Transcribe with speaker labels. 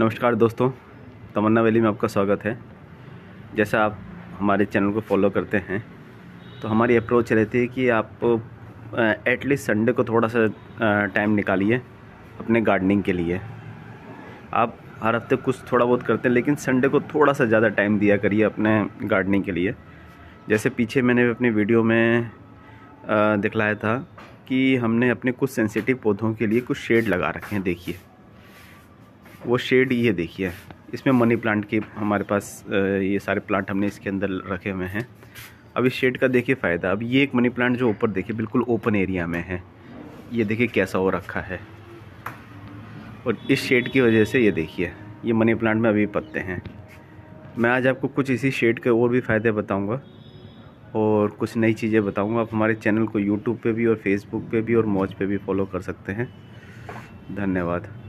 Speaker 1: नमस्कार दोस्तों तमन्ना वैली में आपका स्वागत है जैसा आप हमारे चैनल को फॉलो करते हैं तो हमारी अप्रोच रहती है कि आप एटलीस्ट संडे को थोड़ा सा टाइम निकालिए अपने गार्डनिंग के लिए आप हर हफ्ते कुछ थोड़ा बहुत करते हैं लेकिन संडे को थोड़ा सा ज़्यादा टाइम दिया करिए अपने गार्डनिंग के लिए जैसे पीछे मैंने अपनी वीडियो में दिखलाया था कि हमने अपने कुछ सेंसिटिव पौधों के लिए कुछ शेड लगा रखे हैं देखिए वो शेड ये देखिए इसमें मनी प्लांट के हमारे पास ये सारे प्लांट हमने इसके अंदर रखे हुए हैं अब इस शेड का देखिए फ़ायदा अब ये एक मनी प्लांट जो ऊपर देखिए बिल्कुल ओपन एरिया में है ये देखिए कैसा हो रखा है और इस शेड की वजह से ये देखिए ये मनी प्लांट में अभी पत्ते हैं मैं आज आपको कुछ इसी शेड के और भी फ़ायदे बताऊँगा और कुछ नई चीज़ें बताऊँगा आप हमारे चैनल को यूट्यूब पर भी और फेसबुक पर भी और मौज पर भी फॉलो कर सकते हैं धन्यवाद